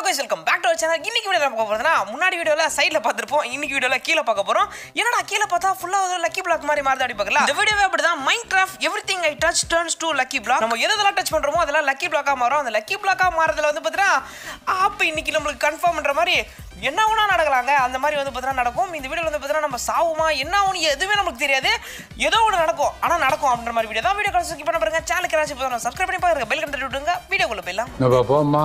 hello guys welcome back to our channel இன்னைக்கு video பார்க்க போறதுனா முன்னாடி வீடியோல சைடுல பார்த்துருப்போம் இன்னைக்கு வீடியோல கீழே பார்க்க போகிறோம் ஏன்னா கீழே பார்த்தா ஃபுல்லாக ஒரு லக்கி பிளாக் மாதிரி மாறுது அப்படி பார்க்கலாம் இந்த வீடியோவே அப்படி தான் Minecraft everything I touch turns to lucky block நம்ம எதெல்லாம் டச் பண்ணுறோமோ அதெல்லாம் லக்கி பிளாக்கா மாறும் அந்த லக்கி பிளாக்கா மாறதுல வந்து பார்த்தீங்கன்னா ஆப் இன்னைக்கு நம்மளுக்கு கன்ஃபார்ம் பண்ணுற மாதிரி என்ன ஒன்றா நடக்கலாங்க அந்த மாதிரி வந்து பார்த்தீங்கன்னா நடக்கும் இந்த வீடியோவில் வந்து பார்த்தீங்கன்னா நம்ம சாவுமா என்ன ஒன்று எதுவுமே நமக்கு தெரியாது ஏதோ ஒன்று நடக்கும் ஆனால் நடக்கும் அப்படின்ற மாதிரி வீடியோ தான் வீடியோ சுக்கி பண்ண பாருங்க சேனலுக்கு ஏதாச்சும் சப்ஸ்கிரைப் பண்ணி பாருங்க பெல் கண்டிப்பாக விடுங்க வீடியோக்குள்ளே போயிடலாம் போமா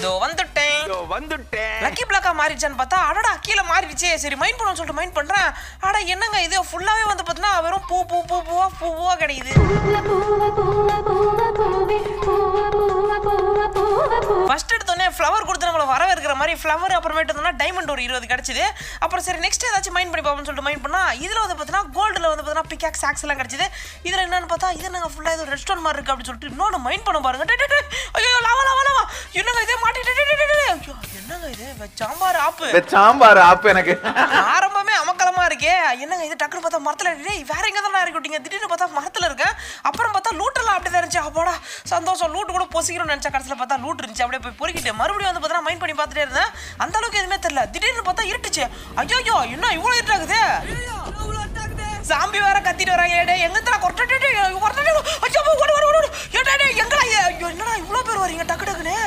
இதோ வந்துட்டேன் இதோ வந்துட்டேன் லக்கி பிளாக்கா மாறிடுச்சான்னு பார்த்தா அடடா கீழே மாறிடுச்சே சரி மைண்ட் பண்ணணும்னு சொல்லிட்டு மைண்ட் பண்றேன் அட என்னங்க இது ஃபுல்லாவே வந்து பார்த்தீங்கன்னா வெறும் பூ பூ பூ பூவா பூ பூவா கிடைக்குது ஃபர்ஸ்ட் எடுத்தோடனே ஃப்ளவர் கொடுத்து நம்மளை வரவேற்கிற மாதிரி ஃப்ளவர் அப்புறமேட்டு இருந்தோம்னா டைமண்ட் ஒரு இருபது கிடச்சிது அப்புறம் சரி நெக்ஸ்ட் ஏதாச்சும் மைண்ட் பண்ணி பார்ப்போம்னு சொல்லிட்டு மைண்ட் பண்ணால் இதில் வந்து பார்த்தீங்கன்னா கோல்டில் வந்து பார்த்தீங்கன்னா பிக்காக் சாக்ஸ் எல்லாம் கிடைச்சிது இதில் என்னன்னு பார்த்தா இது நாங்கள் ஃபுல்லாக ஏதோ ரெஸ்டாரண்ட் மாதிரி இருக்குது அப்படின்னு சொல்லிட்டு இன்னொன்று மைண்ட் பண்ண பாருங்க ஐயோ லாவா லாவா லாவா என்னங்க இதே என்னங்க இது சாம்பார் ஆப்பு சாம்பார் ஆப்பு எனக்கு ஆரம்பமே அமக்கலமா இருக்கே என்னங்க இது டக்குனு பார்த்தா மரத்துல டேய் வேற எங்க தான் திடீர்னு பார்த்தா மரத்துல இருக்கேன் அப்புறம் பார்த்தா லூட்டெல்லாம் அப்படியே இருந்துச்சு அப்போடா சந்தோஷம் லூட்டு கூட பொசிக்கணும்னு நினைச்சா கடைசியில் பார்த்தா லூட் அப்படியே போய் மறுபடியும் வந்து பார்த்தா மைண்ட் பண்ணி பார்த்துட்டே இருந்தேன் அந்த அளவுக்கு எதுவுமே தெரியல திடீர்னு பார்த்தா இருட்டுச்சு ஐயோ என்ன இவ்வளோ இருட்டாகுது சாம்பி வேற கத்திட்டு வராங்க ஏடே எங்கத்துல கொரட்டே கொரட்டே ஐயோ ஓடு ஓடு ஓடு ஏடா எங்கடா என்னடா இவ்வளோ பேர் வரீங்க டக்கு டக்குன்னு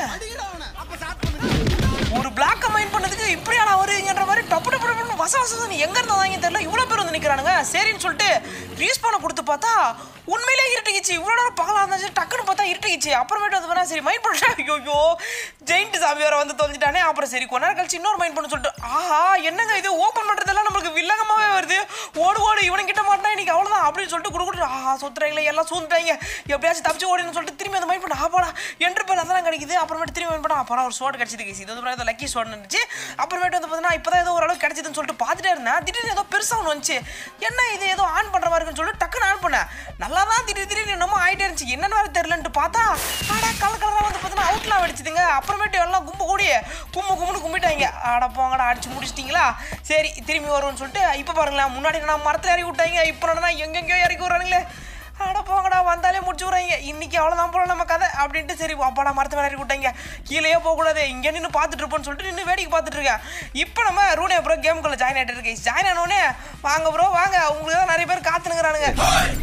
ஒரு பிளாக்க கம்பைன் பண்ணதுக்கு இப்படி ஆனா வருவீங்கன்ற மாதிரி டப்பு டப்பு டப்புனு வச வசம் எங்க இருந்தா தாங்க தெரியல இவ்வளோ பேர் வந்து நிற்கிறானுங்க சரின்னு சொல்லிட்டு ரீஸ் பண்ண கொடுத்து பார்த்தா உண்மையிலே இருட்டுக்குச்சு இவ்வளோ நேரம் பகலாக இருந்தாச்சு டக்குன்னு தான் இருட்டுச்சு அப்புறமேட்டு வந்து பண்ணா சரி மைண்ட் பண்ணுறேன் ஐயோ ஜெயிண்ட் சாமி வேற வந்து தொலைஞ்சிட்டானே அப்புறம் சரி கொஞ்ச நேரம் கழிச்சு இன்னொரு மைண்ட் பண்ண சொல்லிட்டு ஆஹா என்னங்க இது ஓப்பன் பண்ணுறதெல்லாம் நம்மளுக்கு வில்லங்கமாகவே வருது ஓடு ஓடு இவனை கிட்ட மாட்டா இன்னைக்கு அவ்வளோதான் அப்படின்னு சொல்லிட்டு கொடுக்குற ஆஹா சுத்துறாங்களே எல்லாம் சூழ்ந்துட்டாங்க எப்படியாச்சும் தப்பிச்சு ஓடினு சொல்லிட்டு திரும்பி அந்த மைண்ட் பண்ணா ஆப்பாடா என்று பேர் அதெல்லாம் கிடைக்குது அப்புறமேட்டு திரும்பி மைண்ட் பண்ணா அப்புறம் ஒரு சோடு கிடச்சிது கேசி இது வந்து லக்கி சோடு இருந்துச்சு அப்புறமேட்டு வந்து பார்த்தீங்கன்னா இப்போ தான் ஏதோ ஓரளவு கிடச்சிதுன்னு சொல்லிட்டு பார்த்துட்டே இருந்தேன் திடீர்னு ஏதோ பெருசாக ஒன்று வந்துச்சு என்ன இது ஏதோ ஆன் பண்ணுற மாதிரி சொல்லிட்டு டக்குன்னு ஆன் பண்ணேன் நல்லா தான் திடீர் திடீர்னு என்னமோ ஆகிட்டே இருந்துச்சு என்னென்னு வேறு தெரிலன்ட்டு பார்த்தா ஆடா கலர் கலராக வந்து பார்த்தீங்கன்னா அவுட்லாம் அடிச்சுதுங்க அப்புறமேட்டு எல்லாம் கும்பு கூடி கும்பு கும்புன்னு கும்பிட்டாங்க ஆடா போங்கடா அடிச்சு முடிச்சிட்டிங்களா சரி திரும்பி வருவோம்னு சொல்லிட்டு இப்போ பாருங்களேன் முன்னாடி நான் மரத்தில் இறக்கி விட்டாங்க இப்போ நான் எங்கெங்கேயோ இறக்கி விட்றானுங்களே அட போங்கடா வந்தாலே முடிச்சு விட்றாங்க இன்னைக்கு அவ்வளோதான் போகலாம் நம்ம கதை அப்படின்ட்டு சரி அப்பாடா மரத்து வேலை கூட்டாங்க கீழேயே போகக்கூடாது இங்கே நின்று பார்த்துட்டு இருப்போம்னு சொல்லிட்டு நின்று வேடிக்கை பார்த்துட்டு இருக்கேன் இப்போ நம்ம ரூனே ப்ரோ கேமுக்குள்ளே ஜாயின் ஆகிட்டு இருக்கேன் ஜாயின் ஆனோடனே வாங்க ப்ரோ வாங்க உங்களுக்கு தான் நிறைய பேர் நிற்கிறானுங்க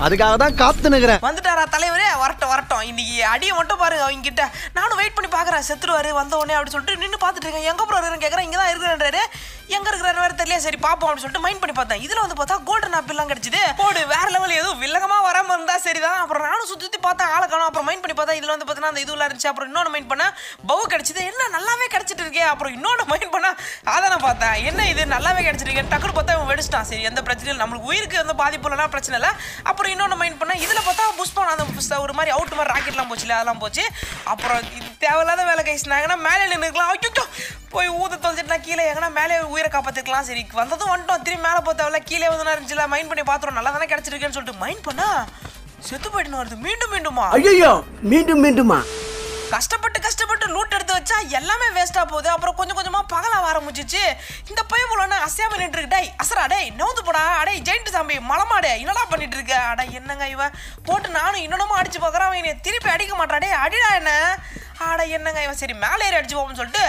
அதுக்காக தான் நிற்கிறேன் வந்துட்டாரா தலைவரே வரட்டும் வரட்டும் இன்னைக்கு அடியை மட்டும் பாருங்க கிட்ட நானும் வெயிட் பண்ணி பார்க்குறேன் செத்துருவாரு வந்த உடனே அப்படின்னு சொல்லிட்டு நின்று பார்த்துட்டு இருக்கேன் எங்கே ப்ரோ கேட்குறேன் இங்கே தான் இருக்கிறேன் எங்க இருக்கிறாரு வேற தெரியல சரி பாப்போம் அப்படின்னு சொல்லிட்டு மைண்ட் பண்ணி பார்த்தேன் இதுல வந்து பார்த்தா கோல்டன் ஆப்பிள்லாம் கிடைச்சது போடு வேற லெவல் எதுவும் வில்லகமா வராம இருந்தா சரிதான் அப்புறம் நானும் சுத்தி சுத்தி பார்த்தேன் ஆளை காணும் அப்புறம் மைண்ட் பண்ணி பார்த்தா இதுல வந்து பார்த்தீங்கன்னா அந்த இதுல இருந்துச்சு அப்புறம் இன்னொன்று மைண்ட் பண்ணேன் பவு கிடைச்சது என்ன நல்லாவே கிடைச்சிட்டு இருக்கே அப்புறம் இன்னொன்று மைண்ட் பண்ணா அதை நான் பார்த்தேன் என்ன இது நல்லாவே கிடைச்சிருக்கு டக்குனு பார்த்தா இவன் வெடிச்சிட்டான் சரி எந்த பிரச்சனையும் நம்மளுக்கு உயிருக்கு எந்த பாதிப்பு இல்லைனா பிரச்சனை இல்லை அப்புறம் இன்னொன்று மைண்ட் பண்ணேன் இதில் பார்த்தா புஷ் பண்ண அந்த ஒரு மாதிரி அவுட் மாதிரி ராக்கெட்லாம் போச்சு அதெல்லாம் போச்சு அப்புறம் இது தேவையில்லாத வேலை கைசினாங்கன்னா மேலே நின்றுக்கலாம் ஐயோ போய் ஊத தொலைச்சிட்டுனா கீழே எங்கன்னா மேலே உயிரை காப்பாத்துக்கலாம் சரி வந்ததும் வந்துட்டோம் திரும்பி மேலே போத்தவள கீழே வந்து இருந்துச்சுல மைண்ட் பண்ணி பார்த்துரும் நல்லா தானே கிடைச்சிருக்கேன்னு சொல்லிட்டு மைண்ட் பண்ணா செத்து போயிட்டு வருது மீண்டும் மீண்டுமா ஐயோ மீண்டும் மீண்டுமா கஷ்டப்பட்டு கஷ்டப்பட்டு லூட் எடுத்து வச்சா எல்லாமே வேஸ்ட்டாக போகுது அப்புறம் கொஞ்சம் கொஞ்சமாக பகலாக ஆரம்பிச்சிச்சு இந்த பைய போலன்னு அசையாம நின்றுருக்கு டை அசரா டே நோந்து போடா அடே ஜெயின்ட் சாம்பி மலமாடே என்னடா பண்ணிட்டு இருக்க அடா என்னங்க இவன் போட்டு நானும் இன்னொன்னமும் அடிச்சு பார்க்குறான் அவன் திருப்பி அடிக்க மாட்டாடே அடிடா என்ன ஆட என்னங்க இவன் சரி மேலே ஏறி அடிச்சுப்போம்னு சொல்லிட்டு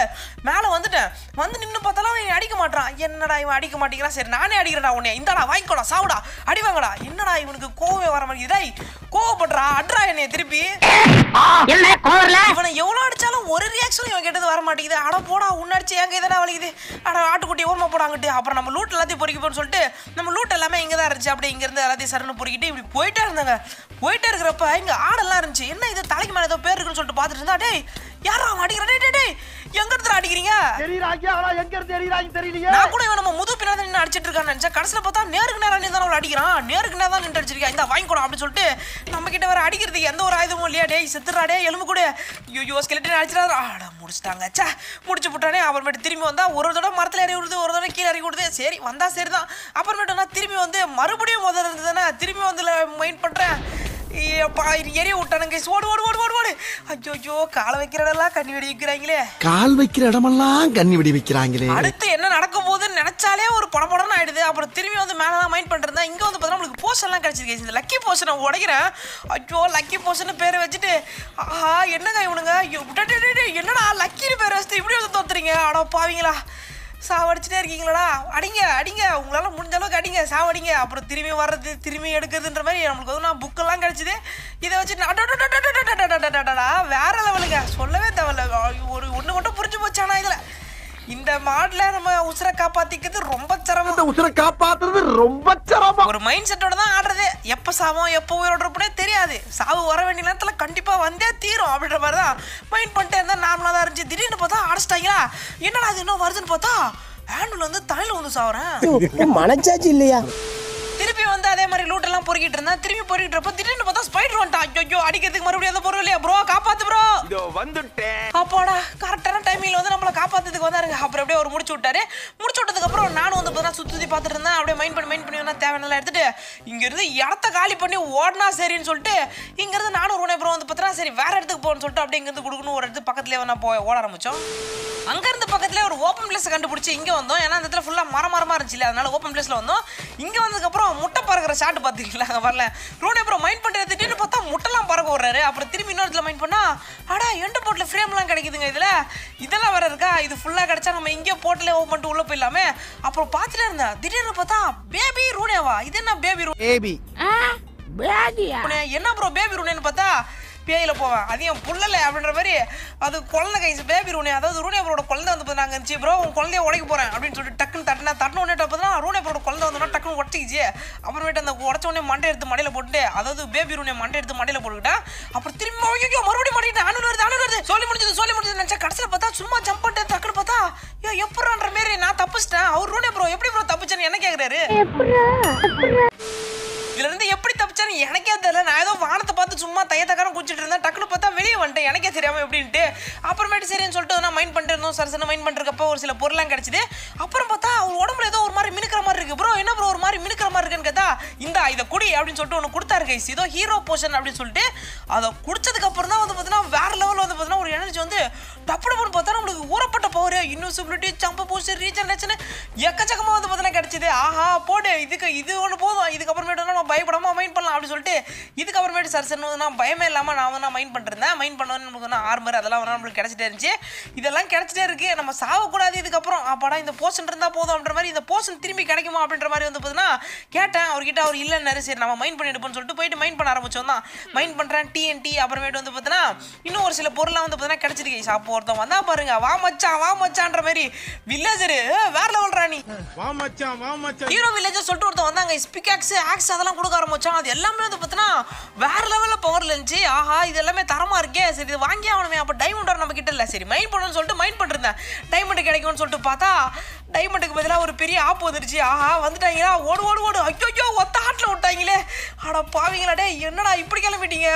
மேலே வந்துட்டேன் வந்து நின்று பார்த்தாலும் இவன் அடிக்க மாட்டான் என்னடா இவன் அடிக்க மாட்டேங்கிறான் சரி நானே அடிக்கிறடா உன்னை இந்தாடா வாங்கிக்கோடா சாவுடா அடிவாங்கடா என்னடா இவனுக்கு கோவம் வர மாதிரி டேய் கோவப்படுறா அட்ரா என்னைய திருப்பி இவனை எவ்வளோ அடிச்சாலும் ஒரு ரியாக்ஷனும் இவன் கேட்டது வர மாட்டேங்குது அட போடா உன்ன அடிச்சு எங்க இதெல்லாம் வலிக்குது ஆனால் ஆட்டுக்குட்டி ஓரமாக போடாங்கட்டு அப்புறம் நம்ம லூட் எல்லாத்தையும் பொறிக்க போன்னு சொல்லிட்டு நம்ம லூட் எல்லாமே இங்கே தான் இருந்துச்சு அப்படி இங்கேருந்து எல்லாத்தையும் சரணு பொறிக்கிட்டு இப்படி போயிட்டே இருந்தாங்க போயிட்டே இருக்கிறப்ப இங்கே ஆடெல்லாம் இருந்துச்சு என்ன இது தலைக்கு மேலே ஏதோ பேர் இருக்குன்னு சொல்லிட்டு பார்த்துட்டு இருந்தா டேய் டேய் யாரா அடிக்கிற டே டேய் எங்க இருந்து அடிக்கிறீங்க தெரியல ஐயா எங்க இருந்து அடிக்கிறாங்க தெரியலையே நான் கூட இவன் நம்ம முது பின்னாடி நின்னு அடிச்சிட்டு இருக்கான்னு நினைச்சேன் கடைசில பார்த்தா நேருக்கு நேரா நின்னு தான் அடிக்கிறான் நேருக்கு நேரா தான் நின்று அடிச்சிருக்கா இந்த வாங்கி கூட அப்படி சொல்லிட்டு நம்ம கிட்ட வேற அடிக்கிறதுக்கு எந்த ஒரு ஆயுதமும் இல்லையா டேய் செத்துறா டேய் எலும்பு கூட ஐயோ ஸ்கெலட்டன் அடிச்சிடாத ஆட முடிச்சிட்டாங்க சே முடிச்சு போட்டானே அப்புறமேட்டு திரும்பி வந்தா ஒரு தடவை மரத்துல இறங்கி விடுது ஒரு தடவை கீழே இறங்கி விடுது சரி வந்தா சரிதான் அப்புறமேட்டுனா திரும்பி வந்து மறுபடியும் முதல்ல இருந்ததுன்னா திரும்பி வந்து மெயின் பண்றேன் ஓடு ஓடு ஓடு ஓடு ஓடு வைக்கிற கண்ணி வைக்கிறாங்களே கால் வைக்கிற இடமெல்லாம் கண்ணி வைக்கிறாங்களே அடுத்து என்ன ஒரு ஆயிடுது அப்புறம் திரும்பி வந்து மைண்ட் இங்கே வந்து லக்கி உடைக்கிறேன் லக்கி பேரை வச்சுட்டு ஆஹா என்னங்க இவனுங்க என்னடா லக்கின்னு பேர் வச்சுட்டு இப்படி வந்து தோத்துறீங்க அட பாவீங்களா சாவடிச்சுட்டே இருக்கீங்களா அடிங்க அடிங்க உங்களால் முடிஞ்ச அளவுக்கு அடிங்க சாவடிங்க அப்புறம் திரும்பி வர்றது திரும்பி எடுக்கிறதுன்ற மாதிரி நம்மளுக்கு வந்து நான் புக்கெல்லாம் கிடச்சிது இதை வச்சு வேற லெவலுங்க சொல்லவே தேவையில்ல ஒரு ஒன்று மட்டும் புரிஞ்சு போச்சானா இதில் இந்த மாடல நம்ம உசுர காப்பாத்திக்கிறது ரொம்ப சிரமம் இந்த உசுர காப்பாத்துறது ரொம்ப சிரமம் ஒரு மைண்ட் செட்டோட தான் ஆடுறது எப்ப சாவோம் எப்ப உயிரோட இருப்பனே தெரியாது சாவு வர வேண்டிய நேரத்துல கண்டிப்பா வந்தே தீரும் அப்படின்ற மாதிரி தான் மைண்ட் பண்ணிட்டே இருந்தா நார்மலா தான் இருந்துச்சு திடீர்னு பார்த்தா அடிச்சிட்டாங்களா என்னடா அது இன்னும் வருதுன்னு பார்த்தா ஹேண்டில் வந்து தலையில வந்து சாவுறேன் மனச்சாச்சு இல்லையா அதே மாதிரி லூட்டெல்லாம் பொறுக்கிட்டு இருந்தேன் திரும்பி பொறுக்கிட்டு திடீர்னு பார்த்தா ஸ்பைடர் வந்துட்டான் ஐயோ அடிக்கிறதுக்கு மறுபடியும் அந்த பொருள் இல்லையா ப்ரோ காப்பாத்து ப்ரோ இதோ வந்துட்டேன் அப்போடா கரெக்டான டைமிங்ல வந்து நம்மளை காப்பாத்துறதுக்கு வந்தாருங்க அப்புறம் அப்படியே ஒரு முடிச்சு விட்டாரு முடிச்சு விட்டதுக்கு அப்புறம் நானும் வந்து பார்த்தா சுத்தி பார்த்துட்டு இருந்தேன் அப்படியே மைண்ட் பண்ணி மைண்ட் பண்ணி வேணா தேவையான எடுத்துட்டு இங்கிருந்து இடத்த காலி பண்ணி ஓடனா சரின்னு சொல்லிட்டு இங்கிருந்து நானும் உடனே ப்ரோ வந்து பார்த்தா சரி வேற இடத்துக்கு போகணும்னு சொல்லிட்டு அப்படியே இங்கிருந்து கொடுக்கணும் ஒரு இடத்துக்கு பக்கத்துலயே நான் போய் ஓட ஆரம்பிச்சோம் இருந்து பக்கத்துல ஒரு ஓப்பன் பிளேஸ் கண்டுபிடிச்சி இங்கே வந்தோம் ஏன்னா அந்த இடத்துல ஃபுல்லா மரமரமா இருந்துச்சு இருந்துச்சு அதனால ஓப்பன் பிளேஸில் வந்தோம் இங்கே வந்ததுக்கப்புறம் முட்டை பறக்கிற வர பார்த்துக்கலாம் அங்கே வரல ரோனே ப்ரோ மைண்ட் பண்ணுறது திடீர்னு பார்த்தா முட்டெல்லாம் பறக்க விட்றாரு அப்புறம் திரும்பி இன்னொரு மைண்ட் பண்ணால் ஆடா எண்டு போட்டில் ஃப்ரேம்லாம் கிடைக்குதுங்க இதில் இதெல்லாம் வர இருக்கா இது ஃபுல்லாக கிடச்சா நம்ம இங்கே போட்டில் ஓவ் பண்ணிட்டு உள்ளே போயிடலாமே அப்புறம் பார்த்துட்டே இருந்தேன் திடீர்னு பார்த்தா பேபி ரூனேவா இது என்ன பேபி ரூ பேபி என்ன ப்ரோ பேபி ரூனேன்னு பார்த்தா பேயில போவேன் அதையும் புள்ளல அப்படின்ற மாதிரி அது குழந்தை கைஸ் பேபி ரூனி அதாவது ரூனி அவரோட குழந்தை வந்து நாங்கள் இருந்துச்சு ப்ரோ உன் குழந்தைய உடைக்க போகிறேன் அப்படின்னு சொல்லிட்டு டக்குன்னு தட்டினா தட்டின உடனே அப்போ தான் ரூனி அவரோட குழந்தை வந்தோன்னா டக்குன்னு உடச்சிக்கிச்சு அப்புறமேட்டு அந்த உடச்ச உடனே மண்டை எடுத்து மண்டையில் போட்டு அதாவது பேபி ரூனியை மண்டை எடுத்து மண்டையில் போட்டுக்கிட்டேன் அப்புறம் திரும்ப ஐயோ மறுபடியும் மாட்டிக்கிட்டேன் ஆனு வருது ஆனு வருது சொல்லி முடிஞ்சது சொல்லி முடிஞ்சது நினச்சா கடைசியில் பார்த்தா சும்மா ஜம்ப் பண்ணிட்டு டக்குன்னு பார்த்தா ஐயோ எப்படின்ற மாரி நான் தப்பிச்சிட்டேன் அவர் ரூனே ப்ரோ எப்படி ப்ரோ தப்பிச்சேன்னு என்ன கேட்குறாரு இதுலேருந்து குதிச்சேன்னு எனக்கே தெரியல நான் ஏதோ வானத்தை பார்த்து சும்மா தையத்தக்காரம் குடிச்சிட்டு இருந்தேன் டக்குனு பார்த்தா வெளியே வந்துட்டேன் எனக்கே தெரியாமல் எப்படின்ட்டு அப்புறமேட்டு சரின்னு சொல்லிட்டு நான் மைண்ட் பண்ணிட்டு இருந்தோம் சரசனை மைண்ட் பண்ணுறப்போ ஒரு சில பொருளாம் கிடச்சிது அப்புறம் பார்த்தா அவர் உடம்புல ஏதோ ஒரு மாதிரி மினுக்கிற மாதிரி இருக்குது ப்ரோ என்ன ப்ரோ ஒரு மாதிரி மினுக்கிற மாதிரி இருக்குன்னு கேட்டா இந்த இதை குடி அப்படின்னு சொல்லிட்டு ஒன்று கொடுத்தாரு கைஸ் இதோ ஹீரோ போஷன் அப்படின்னு சொல்லிட்டு அதை குடிச்சதுக்கப்புறம் தான் வந்து பார்த்தீங்கன்னா வேறு லெவலில் வந்து பார்த்தீங்கன்னா ஒரு எனர்ஜி வந்து டப்புனு பார்த்தா நம்மளுக்கு ஒரு இன்விசிபிலிட்டி ஜம்ப் பூஸ்ட் ரீஜென்ரேஷன் எக்கச்சக்கமாக வந்து பார்த்தீங்கன்னா கிடச்சிது ஆஹா போடு இதுக்கு இது ஒன்று போதும் இதுக்கப்புறமேட்டு நம்ம பயப்படாமல் மைண்ட் பண்ணலாம் அப்படின்னு சொல்லிட்டு இதுக்கப்புறமேட்டு சார் சார் நான் பயமே இல்லாமல் நான் வந்து நான் மைண்ட் பண்ணுறேன் மைண்ட் பண்ணுவேன் நமக்கு நான் ஆர்மர் அதெல்லாம் வந்து நம்மளுக்கு கிடச்சிட்டே இருந்துச்சு இதெல்லாம் கிடச்சிட்டே இருக்குது நம்ம சாகக்கூடாது இதுக்கப்புறம் அப்படா இந்த போர்ஷன் இருந்தால் போதும் அப்படின்ற மாதிரி இந்த போர்ஷன் திரும்பி கிடைக்குமா அப்படின்ற மாதிரி வந்து பார்த்தீங்கன்னா கேட்டேன் அவர்கிட்ட அவர் இல்லைன்னு சரி நம்ம மைண்ட் பண்ணிடுப்போம்னு சொல்லிட்டு போயிட்டு மைண்ட் பண்ண ஆரம்பிச்சோம் தான் மைண்ட் பண்ணுறேன் டிஎன்டி அப்புறமேட்டு வந்து பார்த்தீங்கன்னா இன்னும் ஒரு சில பொருளாக வந்து பார்த்தீங்கன்னா கிடச்சிருக்கேன் சாப்பிட்டு ஒருத்தன் வந்தால் பாருங்க வா மச்சான் வா மச்சான்ற மாதிரி வில்லேஜர் வேற லெவல் ராணி வா மச்சான் வா மச்சான் ஹீரோ வில்லேஜர் சொல்லிட்டு ஒருத்தன் வந்தாங்க ஸ்பிகாக்ஸ் ஆக்ஸ் அதெல்லாம் கொடுக்க ஆரம்பிச்சான் அது எல்லாமே வந்து பார்த்தீங்கன்னா வேற லெவல்ல பவர்ல இருந்துச்சு ஆஹா இது எல்லாமே தரமா இருக்கே சரி இது வாங்கி ஆகணுமே அப்போ டைமண்ட் நம்ம கிட்ட இல்ல சரி மைண்ட் பண்ணணும்னு சொல்லிட்டு மைண்ட் பண்ணிருந்தேன் டைமண்ட் கிடைக்கும்னு சொல்லிட்டு பார்த்தா டைமண்டுக்கு பதிலாக ஒரு பெரிய ஆப் வந்துருச்சு ஆஹா வந்துட்டாங்களா ஓடு ஓடு ஓடு ஐயோ ஒத்த ஆட்டில் விட்டாங்களே ஆனால் பாவீங்களாடே என்னடா இப்படி கிளம்பிட்டீங்க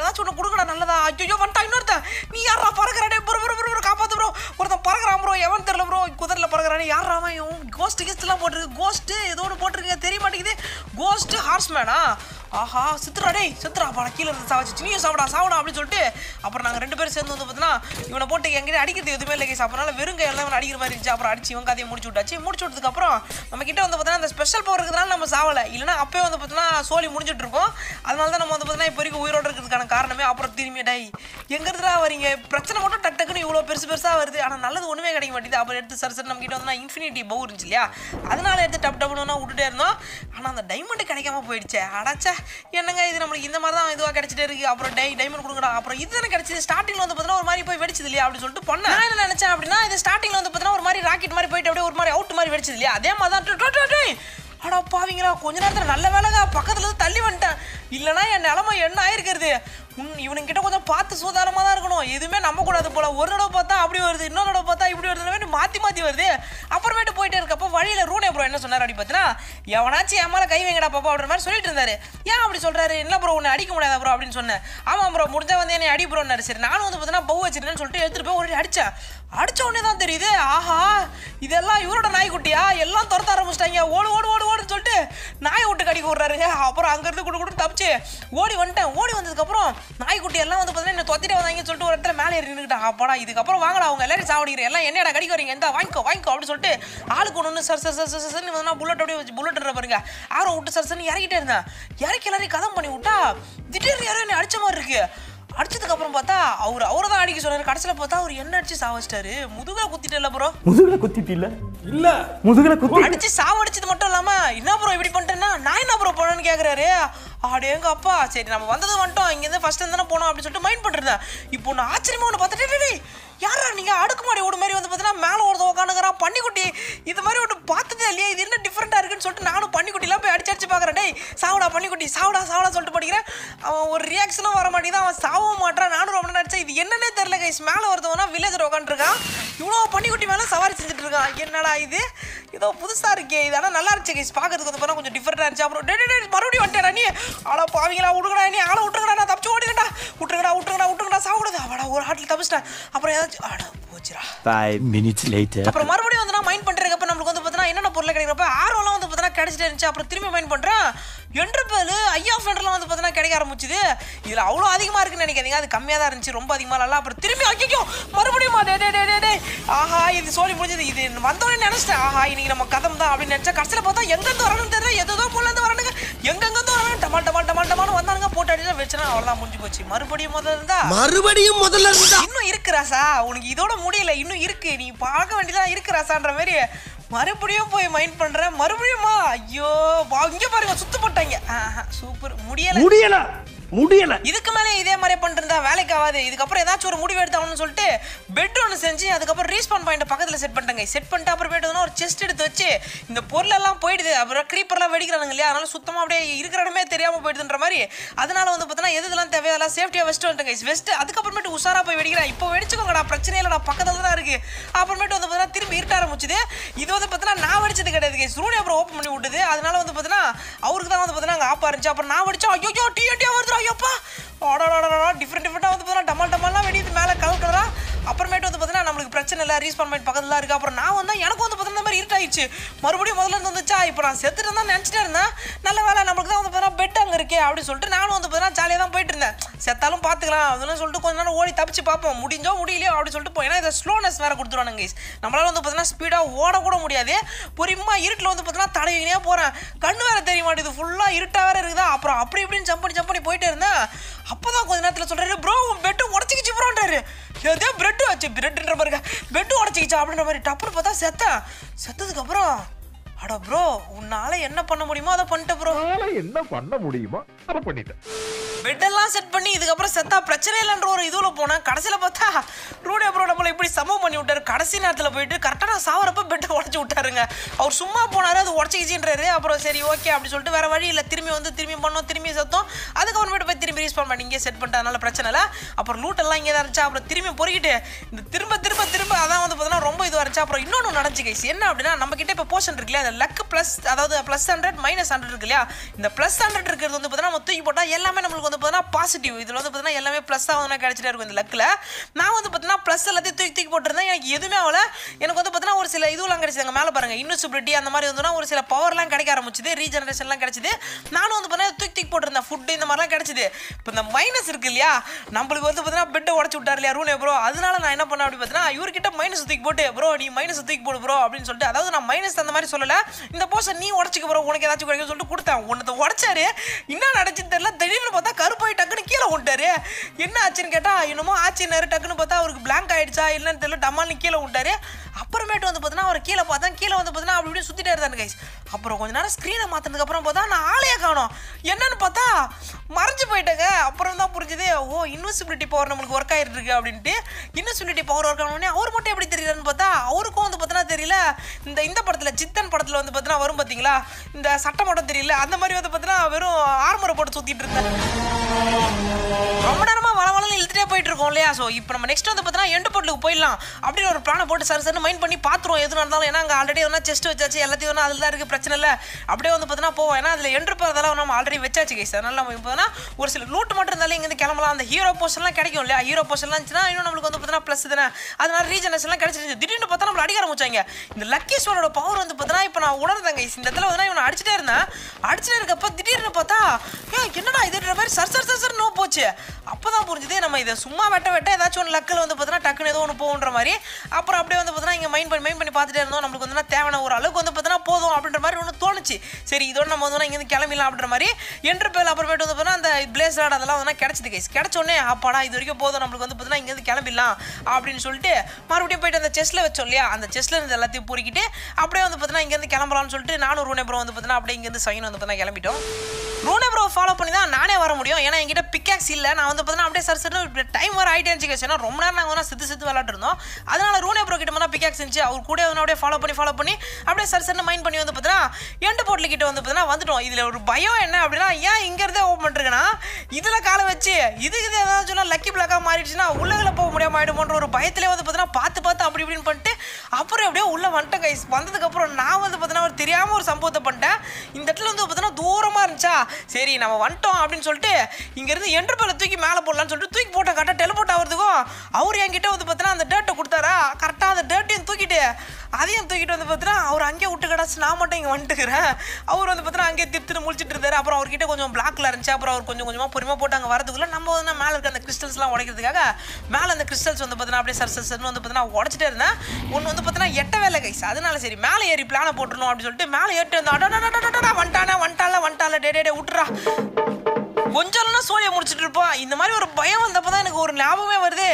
ஏதாச்சும் ஒன்று கொடுக்கடா நல்லதா ஐயோ வந்துட்டா இன்னொருத்தன் நீ யாரா பறக்கிறாடே ப்ரோ ப்ரோ ப்ரோ ப்ரோ காப்பாற்று ப்ரோ ஒருத்தன் பறக்கிறான் ப்ரோ எவன் தெரில ப்ரோ குதிரில் பறக்கிறானே யார் ராமையும் கோஸ்ட் கிஸ்ட்லாம் போட்டிருக்கு கோஸ்ட்டு ஏதோ ஒன்று போட்டிருக்கீங்க தெரிய மாட்டேங்குது கோஸ்ட்டு ஹார்ஸ்மேனா ஆஹா சித்ரா டேய் சித்ரா பா கீழே இருந்து சாவச்சு நீயும் சாப்பிடா சாப்பிடா அப்படின்னு சொல்லிட்டு அப்புறம் நாங்கள் ரெண்டு பேரும் சேர்ந்து வந்து பார்த்தீங்கன்னா இவனை போட்டு எங்கேயும் அடிக்கிறது எதுவுமே இல்லை கேஸ் அப்புறம் வெறும் எல்லாம் இவன் அடிக்கிற மாதிரி இருந்துச்சு அப்புறம் அடிச்சு இவங்க கதையை முடிச்சு விட்டாச்சு முடிச்சு விட்டதுக்கப்புறம் நம்ம கிட்ட வந்து பார்த்தீங்கன்னா அந்த ஸ்பெஷல் பவர் இருக்கிறதுனால நம்ம சாவலை இல்லைனா அப்போயே வந்து பார்த்தீங்கன்னா சோழி முடிஞ்சுட்டு இருக்கோம் அதனால தான் நம்ம வந்து பார்த்தீங்கன்னா இப்போ வரைக்கும் உயிரோடு இருக்கிறதுக்கான காரணமே அப்புறம் திரும்பி டை எங்கிறதுலாம் வரீங்க பிரச்சனை மட்டும் டக்குன்னு இவ்வளோ பெருசு பெருசாக வருது ஆனால் நல்லது ஒன்றுமே கிடைக்க மாட்டேது அப்புறம் எடுத்து சரி சரி நம்ம கிட்ட வந்து இன்ஃபினிட்டி பவு இருந்துச்சு இல்லையா அதனால எடுத்து டப் டப்னு விட்டுட்டே இருந்தோம் ஆனால் அந்த டைமண்ட் கிடைக்காம போயிடுச்சு அடாச்சே என்னங்க இது நம்மளுக்கு இந்த மாதிரி தான் இதுவாக கிடைச்சிட்டே இருக்கு அப்புறம் டை டைமண்ட் கொடுக்கணும் அப்புறம் இது தானே கிடைச்சது ஸ்டார்டிங்கில் வந்து பார்த்தீங்கன்னா ஒரு மாதிரி போய் வெடிச்சது இல்லையா அப்படின்னு சொல்லிட்டு பண்ண நான் என்ன நினச்சேன் அப்படின்னா இது ஸ்டார்டிங்கில் வந்து பார்த்தீங்கன்னா ஒரு மாதிரி ராக்கெட் மாதிரி போயிட்டு அப்படியே ஒரு மாதிரி அவுட் மாதிரி வெடிச்சது இல்லையா அதே மாதிரி தான் அடா பாவீங்களா கொஞ்ச நேரத்தில் நல்ல வேலைதான் பக்கத்தில் தள்ளி வந்துட்டேன் இல்லைனா என் நிலமை என்ன ஆயிருக்கிறது கிட்ட கொஞ்சம் பார்த்து சுதாரமாக தான் இருக்கணும் எதுவுமே நம்பக்கூடாது போல் ஒரு தடவை பார்த்தா அப்படி வருது இன்னொரு தடவை பார்த்தா இப்படி வருது மாற்றி மாற்றி வருது அப்புறமேட்டு போயிட்டே இருக்கப்போ வழியில் ரூனே ப்ரோ என்ன சொன்னார் அப்படி பார்த்தீங்கன்னா எவனாச்சும் என் மேலே கை வைங்கடா பாப்பா அப்படின்ற மாதிரி சொல்லிட்டு இருந்தாரு ஏன் அப்படி சொல்கிறாரு என்ன ப்ரோ உன்னை அடிக்க முடியாதா ப்ரோ அப்படின்னு சொன்னேன் ஆமாம் ப்ரோ முடிஞ்ச வந்து என்னை அடி ப்ரோன்னு சரி நானும் வந்து பார்த்தீங்கன்னா பவு வச்சிருந்தேன்னு சொல்லிட்டு எடுத்துகிட்டு போய் ஒரு அடிச்சேன் அடித்த உடனே தான் தெரியுது ஆஹா இதெல்லாம் இவரோட நாய்க்குட்டியா எல்லாம் துரத்த ஆரம்பிச்சிட்டாங்க ஓடு ஓடு ஓடு ஓடுன்னு சொல்லிட்டு நாய் விட்டு கடிக்க விட்றாருங்க அப்புறம் அங்கேருந்து கூட கூட தப்பிச்சு ஓடி வந்துட்டேன் ஓடி வந்ததுக்கப்புறம் நாய்க்குட்டி எல்லாம் வந்து பார்த்தீங்கன்னா தொத்திட்டு வந்தாங்கன்னு சொல்லிட்டு ஒரு இடத்துல மேலே ஏறி நின்றுக்கிட்டா அப்பாடா இதுக்கப்புறம் வாங்கடா அவங்க எல்லாரும் சாவடிக்கிற எல்லாம் என்னடா கடிக்க வரீங்க எந்த வாங்கிக்கோ வாங்கிக்கோ அப்படின்னு சொல்லிட்டு ஆளுக்கு ஒன்று சார் சார் சார் சார் வந்தா புல்லட் அப்படியே வச்சு புல்லட் பாருங்க ஆரம் விட்டு சார் சார் இறக்கிட்டே இருந்தேன் இறக்கி எல்லாரையும் கதம் பண்ணி விட்டா திடீர்னு யாரும் என்ன அடிச்ச மாதிரி இருக்கு அடிச்சதுக்கு அப்புறம் பார்த்தா அவர் அவரை தான் அடிக்க சொன்னாரு கடைசியில பார்த்தா அவர் என்ன அடிச்சு சாவச்சிட்டாரு முதுகுல குத்திட்டு இல்ல ப்ரோ முதுகுல குத்திட்டு இல்ல இல்ல முதுகுல குத்தி அடிச்சு சாவடிச்சது மட்டும் இல்லாம என்ன ப்ரோ இப்படி பண்ணிட்டேன்னா நான் என்ன ப்ரோ பண்ணேன்னு கேக்குறாரு எங்க அப்பா சரி நம்ம வந்தது வந்துட்டோம் இங்கேருந்து ஃபஸ்ட்டு இருந்தானே போனோம் அப்படின்னு சொல்லிட்டு மைண்ட் பண்ணிருந்தேன் இப்போ நான் ஆச்சரியமாக ஒன்று பார்த்துட்டு யாரா நீங்கள் அடுக்குமாடி ஓடு மாதிரி வந்து பார்த்தீங்கன்னா மேலே ஒருத்தன் உட்காந்துக்கிறான் பண்ணிக்குட்டி இது மாதிரி ஒன்று பார்த்ததே இல்லையா இது என்ன டிஃப்ரெண்ட்டாக இருக்குன்னு சொல்லிட்டு நானும் பண்ணிக்குட்டிலாம் போய் அடிச்சு அடிச்சு பார்க்குறேன் டேய் சாவடா பண்ணிக்குட்டி சாவடா சாவடா சொல்லிட்டு படிக்கிறேன் அவன் ஒரு ரியாக்ஷனும் வர மாட்டேங்குது அவன் சாவும் மாட்டான் நானும் ரொம்ப நினச்சேன் இது என்னன்னே தெரில கைஸ் மேலே ஒருத்தவனா வில்லேஜர் உட்காந்துருக்கான் இவ்வளோ பண்ணிக்குட்டி மேலே சவாரி செஞ்சுட்டு இருக்கான் என்னடா இது ஏதோ புதுசாக இருக்கே இது ஆனால் நல்லா இருந்துச்சு கைஸ் பார்க்கறதுக்கு வந்து பார்த்தா கொஞ்சம் டிஃப்ரெண்ட்டாக இருந்துச்சு அப்புறம் டே டே மறுபடியும் வந்துட்டேன் நீ ஆளா பாவீங்களா விடுங்கடா நீ ஆளை விட்டுருங்கடா நான் தப்பிச்சு ஓடிக்கடா விட்டுருக்கடா விட்டுருக்கடா விட்டுருங்கடா சாவக்கூடாது அவடா ஒரு ஹாட்டில் தப்பிச்சிட்டேன் அப்புறம் ஏதாவது காஞ்சு அப்புறம் மறுபடியும் வந்து நான் மைண்ட் பண்ணுறதுக்கு நம்மளுக்கு வந்து பார்த்தீங்கன்னா என்னென்ன பொருள் கிடைக்கிறப்ப ஆர்வம்லாம் வந்து பார்த்தீங்கன்னா கிடைச்சிட்டு இருந்துச்சு அப்புறம் திரும்பி மைண்ட் பண்ணுறேன் என்ட்ரபேல் ஐயா ஃபெண்டர்லாம் வந்து பார்த்தீங்கன்னா கிடைக்க ஆரம்பிச்சுது இதில் அவ்வளோ அதிகமாக இருக்குன்னு நினைக்காதீங்க அது கம்மியாக தான் இருந்துச்சு ரொம்ப அதிகமாக இல்லை அப்புறம் திரும்பி ஐயோ மறுபடியும் டே டே டே டே ஆஹா இது சோழி முடிஞ்சது இது வந்தோடனே நினச்சிட்டேன் ஆஹா இன்னைக்கு நம்ம கதம் அப்படின்னு நினச்சா கடைசியில் பார்த்தா எங்கேருந்து வரணும்னு தெரியல எதோ மூலேருந்து வரணுங்க வரணும் டமால் டமால் டமால் டமால்னு வந்தானுங்க போட்டு அவ்வளவுதான் முடிஞ்சு போச்சு மறுபடியும் முதல்ல இருந்தா மறுபடியும் முதல்ல இருந்தா இன்னும் இருக்குறாசா உனக்கு இதோட முடியல இன்னும் இருக்கு நீ பார்க்க வேண்டியதா இருக்குறாசான்ற மாதிரி மறுபடியும் போய் மைண்ட் பண்ற மறுபடியுமா ஐயோ இங்க பாருங்க சுத்து போட்டாங்க சூப்பர் முடியல முடியல முடியல இதுக்கு மேலே இதே மாதிரி பண்றதா வேலைக்கு ஆகாது இதுக்கப்புறம் ஏதாச்சும் ஒரு முடிவு எடுத்தாகணும்னு சொல்லிட்டு பெட் ஒன்று செஞ்சு அதுக்கப்புறம் ரீஸ்பான் பாயிண்ட் பக்கத்தில் செட் பண்ணிட்டாங்க செட் பண்ணிட்டு அப்புறம் போயிட்டு ஒரு செஸ்ட் எடுத்து வச்சு இந்த பொருளெல்லாம் போயிடுது அப்புறம் க்ரீப்பர்லாம் வெடிக்கிறாங்க இல்லையா அதனால சுத்தமாக அப்படியே இருக்கிற இடமே தெரியாமல் போயிடுதுன்ற மாதிரி அதனால வந்து பார்த்தோன்னா எது இதெல்லாம் தேவையோ அதெல்லாம் சேஃப்டியாக வச்சுட்டு வந்துட்டேங்க வெஸ்ட்டு அதுக்கப்புறமேட்டு உஷாராக போய் வெடிக்கிறேன் இப்போ வெடிச்சுக்கோங்கடா பிரச்சனை இல்லை நான் பக்கத்தில் தான் இருக்குது அப்புறமேட்டு வந்து பார்த்தீங்கன்னா திரும்பி இருட்ட ஆரம்பிச்சுது இது வந்து பார்த்தீங்கன்னா நான் வெடிச்சது கிடையாது கேஸ் ரூனி அப்புறம் ஓப்பன் பண்ணி விட்டுது அதனால வந்து பார்த்தீங்கன்னா அவருக்கு தான் வந்து பார்த்தீங்கன்னா அங்கே ஆப்பா இருந்துச்சு அப்புறம் நான் வெடிச்சா ஐயோ டிஎன்டியாக வருது ஐயோப்பா டிஃப்ரெண்ட் டிஃப்ரெண்டாக வந்து பார்த்தா டமால் டமால்லாம் வெடியுது மேலே கலர் கலராக அப்புறமேட்டு வந்து பார்த்தீங்கன்னா நம்மளுக்கு பிரச்சனை இல்லை பண்ணி பக்கத்தில் இருக்குது அப்புறம் நான் வந்தால் எனக்கு வந்து பார்த்தீங்கன்னா மாதிரி மாதிரி ஆயிடுச்சு மறுபடியும் முதல்ல இருந்து வந்துச்சா இப்போ நான் செத்துட்டு தான் நினச்சிட்டே இருந்தேன் நல்ல வேலை நம்மளுக்கு தான் வந்து பார்த்தீங்கன்னா பெட் அங்கே இருக்கே அப்படின்னு சொல்லிட்டு நானும் வந்து பார்த்தீங்கன்னா ஜாலியாக தான் போயிட்டு இருந்தேன் செத்தாலும் பார்த்துக்கலாம் அதெல்லாம் சொல்லிட்டு கொஞ்ச நேரம் ஓடி தப்பிச்சு பார்ப்போம் முடிஞ்சோ முடியலையோ அப்படின்னு சொல்லிட்டு போய் ஏன்னா இதை ஸ்லோனஸ் வேறு கொடுத்துருவானுங்க கைஸ் நம்மளால் வந்து பார்த்தீங்கன்னா ஸ்பீடாக ஓடக்கூட முடியாது பொறியுமா இருட்டில் வந்து பார்த்தீங்கன்னா தடையினே போகிறேன் கண்ணு வேறு தெரிய மாட்டேது ஃபுல்லாக இருட்டாக வேறு இருக்குதா அப்புறம் அப்படி இப்படின்னு ஜம்ப் பண்ணி ஜம்ப் பண்ணி போயிட்டே இருந்தேன் அப்போ தான் கொஞ்ச நேரத்தில் சொல்கிறாரு ப்ரோ பெட்டு உடச்சிக்கிச்சு ப்ரோன்றாரு ஏதோ பிரெட் வச்சு பிரெட்ன்ற மாதிரி பெட்டு உடச்சிக்கிச்சா அப்படின்ற மாதிரி டப்புன்னு பார்த்தா செத்தேன் செத்ததுக்கு அப்புறம் அட ப்ரோ உன்னால என்ன பண்ண முடியுமோ அதை பண்ணிட்ட ப்ரோ என்ன பண்ண முடியுமோ அதை பண்ணிட்டேன் பெட்டெல்லாம் செட் பண்ணி இதுக்கப்புறம் செத்தா பிரச்சனை இல்லைன்ற ஒரு இதுவில் போனேன் கடைசியில் பார்த்தா ரூடியா ப்ரோ நம்மளை இப்படி சம்பவம் பண்ணி விட்டாரு கடைசி நேரத்தில் போயிட்டு கரெக்டாக நான் சாவரப்ப பெட்டை உடச்சி விட்டாருங்க அவர் சும்மா போனாரு அது உடச்சிக்கிச்சின்றாரு அப்புறம் சரி ஓகே அப்படி சொல்லிட்டு வேறு வழி இல்லை திரும்பி வந்து திரும்பி பண்ணோம் திரும்பி செத்தோம் அதுக்கப்புறமேட்டு போய் திரும்பி ரீஸ் பண்ணி இங்கே செட் பண்ணிட்டதுனால பிரச்சனை இல்லை அப்புறம் லூட் எல்லாம் இங்கே தான் இருந்துச்சா அப்புறம் திரும்பி பொறுக்கிட்டு இந்த திரும்ப திரும்ப திரும்ப அதான் வந்து பார்த்தீங்கன்னா ரொம்ப இதுவாக இருந்துச்சு அப்புறம் இன்னொன்று நடந்துச்சு கைஸ் என்ன அப்படின்னா நம்ம கிட்டே இப்போ போர்ஷன் இருக்குல்ல லக் ப்ளஸ் அதாவது ப்ளஸ் ஹண்ட்ரட் மைனஸ் ஹண்ட்ரட் இருக்கு இல்லையா இந்த ப்ளஸ் ஹண்ட்ரட் இருக்கிறது வந்து பார்த்தீங்கன்னா நம்ம தூக்கி போட்டால் எல்லாமே நம்மளுக்கு வந்து பார்த்தீங்கன்னா பாசிட்டிவ் இதில் வந்து பார்த்தீங்கன்னா எல்லாமே ப்ளஸ் ஆகுதுன்னா கிடைச்சிட்டே இருக்கும் இந்த லக்கில் நான் வந்து பார்த்தீங்கன்னா ப்ளஸ் எல்லாத்தையும் தூக்கி தூக்கி போட்டிருந்தேன் எனக்கு எதுவுமே அவ்வளோ எனக்கு வந்து பார்த்தீங்கன்னா ஒரு சில இதுவெல்லாம் கிடைச்சாங்க மேலே பாருங்கள் இன்விசிபிலிட்டி அந்த மாதிரி வந்துன்னா ஒரு சில பவர்லாம் கிடைக்க ஆரம்பிச்சுது ரீஜெனரேஷன்லாம் கிடைச்சிது நானும் வந்து பார்த்தீங்கன்னா தூக்கி தூக்கி போட்டிருந்தேன் ஃபுட்டு இந்த மாதிரிலாம் கிடச்சிது இப்போ இந்த மைனஸ் இருக்கு இல்லையா நம்மளுக்கு வந்து பார்த்தீங்கன்னா பெட்டை உடச்சி விட்டார் இல்லையா ரூனே ப்ரோ அதனால நான் என்ன பண்ணேன் அப்படி பார்த்தீங்கன்னா இவர்கிட்ட மைனஸ் தூக்கி போட்டு ப்ரோ நீ மைனஸ் தூக்கி போடு ப்ரோ அப்படின்னு சொல்லிட்டு அதாவது நான் மைனஸ் அந்த மாதிரி சொல்லலை இந்த போஸ்டர் நீ உடச்சிக்க ப்ரோ உனக்கு ஏதாச்சும் கிடைக்கும் சொல்லிட்டு கொடுத்தேன் உன்னத்தை உடச்சாரு என்ன நடச்சு தெரியல திடீர்னு பார்த்தா கருப்பாய் டக்குன்னு கீழே விட்டாரு என்ன ஆச்சுன்னு கேட்டால் இன்னமும் நேரம் டக்குன்னு பார்த்தா அவருக்கு பிளாங்க் ஆயிடுச்சா இல்லைன்னு தெரியல டமால்னு கீழே விட்டாரு அப்புறமேட்டு வந்து பார்த்தீங்கன்னா அவர் கீழே பார்த்தா கீழே வந்து பார்த்தீங்கன்னா அப்படி இப்படி சுற்றிட்டே இருந்தாங்க கைஸ் அப்புறம் கொஞ்ச நேரம் ஸ்க்ரீனை மாற்றினதுக்கப்புறம் பார்த்தா நான் ஆளையே காணும் என்னன்னு பார்த்தா மறைஞ்சு போயிட்டேங்க அப்புறம் தான் புரிஞ்சுது ஓ இன்வெசிபிலிட்டி பவர் நம்மளுக்கு ஒர்க் ஆகிட்டு இருக்கு அப்படின்ட்டு இன்வெசிபிலிட்டி பவர் ஒர்க் ஆனோடனே அவர் மட்டும் எப்படி தெரியலன்னு பார்த்தா அவருக்கும் வந்து பார்த்தோன்னா தெரியல இந்த இந்த படத்தில் சித்தன் படத்தில் வந்து பார்த்தினா வரும் பார்த்தீங்களா இந்த சட்டம் மட்டும் தெரியல அந்த மாதிரி வந்து பார்த்தீங்கன்னா வெறும் ஆர்மரை போட்டு சுற்றிட்டு இருந்தேன் ரொம்ப நேரம் இழுத்துட்டே போயிட்டு இருக்கோம் இல்லையா ஸோ இப்போ நம்ம நெக்ஸ்ட் வந்து பார்த்தீங்கன்னா எண்டு போட்டுக்கு போயிடலாம் அப்படின்னு ஒரு பிளானை போட்டு சரி சரி மைண்ட் பண்ணி பாத்துருவோம் எது நடந்தாலும் ஏன்னா அங்கே ஆல்ரெடி ஒன்றா செஸ்ட் வச்சாச்சு எல்லாத்தையும் ஒன்றா அதில் தான் இருக்குது பிரச்சனை இல்லை அப்படியே வந்து பார்த்தீங்கன்னா போவோம் ஏன்னா அதில் எண்டு போகிறதெல்லாம் நம்ம ஆல்ரெடி வச்சாச்சு கைஸ் சார் நம்ம இப்போ ஒரு சில லூட் மட்டும் இருந்தாலும் இங்கேருந்து கிளம்பலாம் அந்த ஹீரோ போர்ஷன்லாம் கிடைக்கும் இல்லையா ஹீரோ போர்ஷன்லாம் இருந்துச்சுன்னா இன்னும் நம்மளுக்கு வந்து பார்த்தீங்கன்னா ப்ளஸ் தானே அதனால எல்லாம் கிடைச்சிருச்சு திடீர்னு பார்த்தா நம்மள அடிக்க ஆரம்பிச்சாங்க இந்த லக்கீஸ்வரோட பவர் வந்து பார்த்தீங்கன்னா இப்போ நான் உணர்ந்தேன் கைஸ் இந்த இடத்துல வந்து இவனை அடிச்சிட்டே இருந்தேன் அடிச்சிட்டே இருக்கப்போ திடீர்னு பார்த்தா ஏன் என்னடா இதுன்ற மாதிரி சர் சர் சர் நோ போச்சு அப்போ தான் புரிஞ்சுது நம்ம இதை சும்மா வெட்ட வெட்ட ஏதாச்சும் ஒன்று லக்கில் வந்து பார்த்தீங்கன்னா டக்குன்னு ஏதோ ஒன்று போகுன்ற மாதிரி அப்புறம் அப்படியே வந்து பார்த்தீங்கன்னா இங்கே மைண்ட் பண்ணி மைண்ட் பண்ணி பார்த்துட்டே இருந்தோம் நம்மளுக்கு வந்து தேவையான ஒரு அளவுக்கு வந்து பார்த்தீங்கன்னா போதும் அப்படின்ற மாதிரி ஒன்று தோணுச்சு சரி இதோட நம்ம வந்து இங்கேருந்து கிளம்பிடலாம் அப்படின்ற மாதிரி என்ட்ரு பேல் அப்புறமேட்டு வந்து பார்த்தீங்கன்னா அந்த பிளேஸ்லாட் அதெல்லாம் வந்து கிடச்சிது கைஸ் கிடச்சோன்னே அப்பாடா இது வரைக்கும் போதும் நம்மளுக்கு வந்து பார்த்தீங்கன்னா இங்கேருந்து கிளம்பிடலாம் அப்படின்னு சொல்லிட்டு மறுபடியும் போயிட்டு அந்த செஸ்ல வச்சோம் இல்லையா அந்த செஸ்ல இருந்து எல்லாத்தையும் பொறிக்கிட்டு அப்படியே வந்து பார்த்தீங்கன்னா இங்கேருந்து கிளம்பலாம்னு சொல்லிட்டு நானும் ரூனே ப்ரோ வந்து பார்த்தீங்கன்னா அப்படியே இங்கேருந்து சைன் வந்து பார்த்தீங்கன்னா கிளம்பிட்டோம் ரூனே ப்ரோ ஃபாலோ பண்ணி தான் நானே வர முடியும் ஏன்னா என்கிட்ட பிக் ரிலாக்ஸ் இல்லை நான் வந்து பார்த்தீங்கன்னா அப்படியே சார் சார் டைம் வர ஆகிட்டே இருந்துச்சு ரொம்ப நேரம் நாங்கள் வந்து சித்து சித்து விளாட்டுருந்தோம் அதனால ரூனே ப்ரோ கிட்ட மாதிரி பிக்காக்ஸ் இருந்துச்சு அவர் கூட வந்து அப்படியே ஃபாலோ பண்ணி ஃபாலோ பண்ணி அப்படியே சார் சார்னு மைண்ட் பண்ணி வந்து பார்த்தீங்கன்னா எண்டு போட்டில் கிட்ட வந்து பார்த்தீங்கன்னா வந்துட்டோம் இதில் ஒரு பயம் என்ன அப்படின்னா ஏன் இங்கேருந்தே ஓப்பன் பண்ணிருக்கேன்னா இதில் காலை வச்சு இது இது ஏதாவது சொன்னால் லக்கி பிளாக்காக மாறிடுச்சுன்னா உள்ளகில் போக முடியாமல் ஆகிடுமோன்ற ஒரு பயத்திலே வந்து பார்த்தீங்கன்னா பார்த்து பார்த்து அப்படி இப்படின்னு பண்ணிட்டு அப்புறம் அப்படியே உள்ளே வந்துட்டேன் கைஸ் வந்ததுக்கப்புறம் நான் வந்து பார்த்தீங்கன்னா ஒரு தெரியாமல் ஒரு சம்பவத்தை பண்ணிட்டேன் இந்த இடத்துல வந்து பார்த்தீங்கன்னா தூரமாக இருந்துச்சா சரி நம்ம வந்துட்டோம் அப்படின்னு சொல்லிட்டு இங்கேருந்து சென்டர் பால் தூக்கி மேலே போடலான்னு சொல்லிட்டு தூக்கி போட்ட கரெக்டாக டெலிபோர்ட் ஆகிறதுக்கும் அவர் என்கிட்ட வந்து பார்த்தீங்கன்னா அந்த டேட்டை கொடுத்தாரா கரெக்டாக அந்த டேட்டையும் தூக்கிட்டு அதையும் தூக்கிட்டு வந்து பார்த்தா அவர் அங்கேயே விட்டு கிடச்சி நான் மட்டும் இங்கே வந்துட்டுக்கிறேன் அவர் வந்து பார்த்தா அங்கேயே திருத்து முழிச்சிட்டு இருந்தார் அப்புறம் அவர்கிட்ட கொஞ்சம் பிளாக்ல இருந்துச்சு அப்புறம் அவர் கொஞ்சம் கொஞ்சமாக பொறுமை போட்டு அங்கே வரதுக்குள்ளே நம்ம வந்து மேலே இருக்க அந்த கிறிஸ்டல்ஸ்லாம் உடைக்கிறதுக்காக மேலே அந்த கிறிஸ்டல்ஸ் வந்து பார்த்தீங்கன்னா அப்படியே சர்சர் வந்து பார்த்தீங்கன்னா உடச்சிட்டே இருந்தேன் ஒன்று வந்து பார்த்தீங்கன்னா எட்ட வேலை கைஸ் அதனால சரி மேலே ஏறி பிளானை போட்டுருணும் அப்படின்னு சொல்லிட்டு மேலே வந்தா வந்து அடடா வண்டானா வண்டால வண்டால டே டே விட்டுறா கொஞ்சம்னா சோழியை முடிச்சுட்டு இருப்பான் இந்த மாதிரி ஒரு பயம் வந்தப்போ தான் எனக்கு ஒரு ஞாபகமே வருது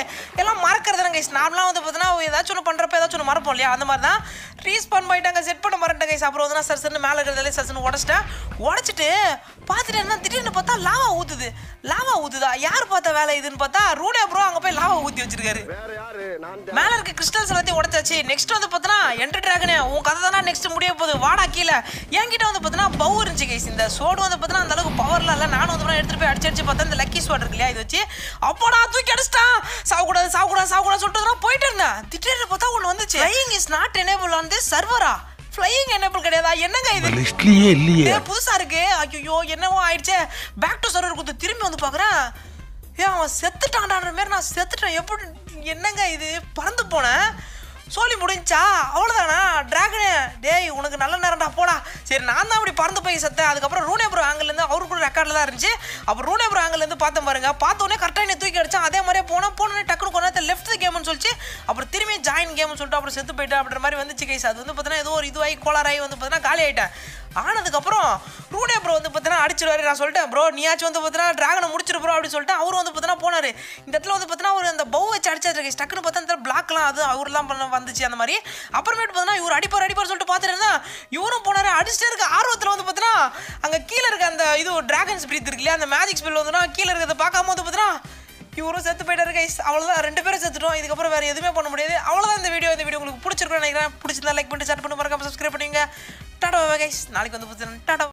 எல்லாம் மறக்கிறது கைஸ் நார்மலாக வந்து பார்த்தீங்கன்னா ஏதாச்சும் ஒன்று பண்ணுறப்ப ஏதாச்சும் ஒன்று மறப்போம் இல்லையா அந்த மாதிரி பண்ணிட்டேன்னா ரீஸ்பாண்ட் பண்ணிட்டாங்க செட் பண்ண மாட்டேங்க கைஸ் அப்புறம் வந்து சர் சர்னு மேலே இருக்கிறதாலே சர்சன்னு உடச்சிட்டேன் உடச்சிட்டு என்ன திடீர்னு பார்த்தா லாவா ஊத்துது லாவா ஊத்துதா யார் பார்த்தா வேலை இதுன்னு பார்த்தா ரூடே அப்புறம் அங்கே போய் லாவா ஊற்றி வச்சிருக்காரு மேலே இருக்க கிறிஸ்டல்ஸ் எல்லாத்தையும் உடச்சாச்சு நெக்ஸ்ட் வந்து பார்த்தோன்னா என்டர் ட்ராகனே உன் கதை தானே நெக்ஸ்ட் முடிய போகுது வாடா கீழே என்கிட்ட வந்து பார்த்தோன்னா பவு இருந்துச்சு கைஸ் இந்த சோடு வந்து பார்த்தோன்னா அந்த அளவுக்கு பவர்லாம் இல்லை நானும் வந்து எடுத்துட்டு போய் அடிச்சு அடிச்சு பார்த்தா இந்த லக்கி ஸ்வாட் இருக்கு இல்லையா இது வச்சு அப்போடா தூக்கி அடிச்சிட்டான் சாவக்கூடாது சாவக்கூடாது சாவக்கூடாது சொல்லிட்டு போயிட்டு இருந்தேன் திடீர்னு வந்துச்சு flying is not enable on the சர்வரா ஃப்ளையிங் எனேபிள் கிடையாதா என்னங்க இது லிஸ்ட்லயே இல்லையே புதுசா இருக்கு ஐயோ என்னவோ ஆயிடுச்சே பேக் டு சர்வர் கொடுத்து திரும்பி வந்து பாக்குறேன் ஏன் அவன் செத்துட்டான்டான்ற மாதிரி நான் செத்துட்டேன் எப்படி என்னங்க இது பறந்து போனேன் சோழி முடிஞ்சா அவ்வளோதானா ட்ராகனு டேய் உனக்கு நல்ல நேரம்டா போடா சரி நான் தான் அப்படி பறந்து போய் செத்தேன் அதுக்கப்புறம் ரூனேபுரம் ஆங்கிலேருந்து அவரு கூட ரெக்கார்டில் தான் இருந்துச்சு அப்புறம் ரூனேபுரம் ஆங்கிலேருந்து பார்த்தேன் பாருங்க பார்த்தோன்னே கரெக்டாக நீ தூக்கி அடித்தான் அதே மாதிரியே போனால் போனோடனே டக்குனு கொண்டாந்து லெஃப்ட் கேம்னு சொல்லிச்சு அப்புறம் திரும்பி ஜாயின் கேம்னு சொல்லிட்டு அப்புறம் செத்து போயிட்டேன் அப்படின்ற மாதிரி வந்துச்சு கைஸ் அது வந்து பார்த்தீங்கன்னா ஏதோ ஒரு இதுவாகி கோளாராகி வந்து பார்த்தீங்கன்னா காலி ஆகிட்டேன் ஆனதுக்கப்புறம் ரூடே ப்ரோ வந்து பார்த்தீங்கன்னா அடிச்சிருவாரு நான் சொல்லிட்டேன் ப்ரோ நீயாச்சும் வந்து பார்த்தீங்கன்னா ட்ராகனை முடிச்சிரு ப்ரோ அப்படின்னு சொல்லிட்டு அவரும் வந்து பார்த்தீங்கன்னா போனார் இந்த இடத்துல வந்து பார்த்தீங்கன்னா ஒரு அந்த பவு வச்சு அடிச்சாரு டக்குனு பார்த்தா இந்த பிளாக்லாம் அது அவர்லாம் பண்ண வந்துச்சு அந்த மாதிரி அப்புறமேட்டு பார்த்தீங்கன்னா இவர் அடிப்பார் அடிப்பார் சொல்லிட்டு பார்த்துட்டு இவரும் போனார் அடிச்சிட்டே இருக்க ஆர்வத்தில் வந்து பார்த்தீங்கன்னா அங்கே கீழே இருக்க அந்த இது ட்ராகன்ஸ் பிரீத் இருக்கு இல்லையா அந்த மேஜிக் ஸ்பெல் வந்துன்னா கீழே இருக்கிறத பார்க்காம வந்து பார்த்தீங்கன்னா இவரும் செத்து போயிட்டாரு கைஸ் அவ்வளோதான் ரெண்டு பேரும் செத்துட்டோம் இதுக்கப்புறம் வேறு எதுவுமே பண்ண முடியாது அவ்வளோதான் இந்த வீடியோ இந்த வீடியோ உங்களுக்கு பிடிச்சிருக்குன்னு நினைக்கிறேன் பிடிச்சிருந்தா லைக் பண்ணி ஷேர் பண்ணி மறக்காம சப்ஸ்கிரைப் பண்ணுங்க டாடா கைஸ் நாளைக்கு வந்து பிடிச்சிருந்தேன் டாடா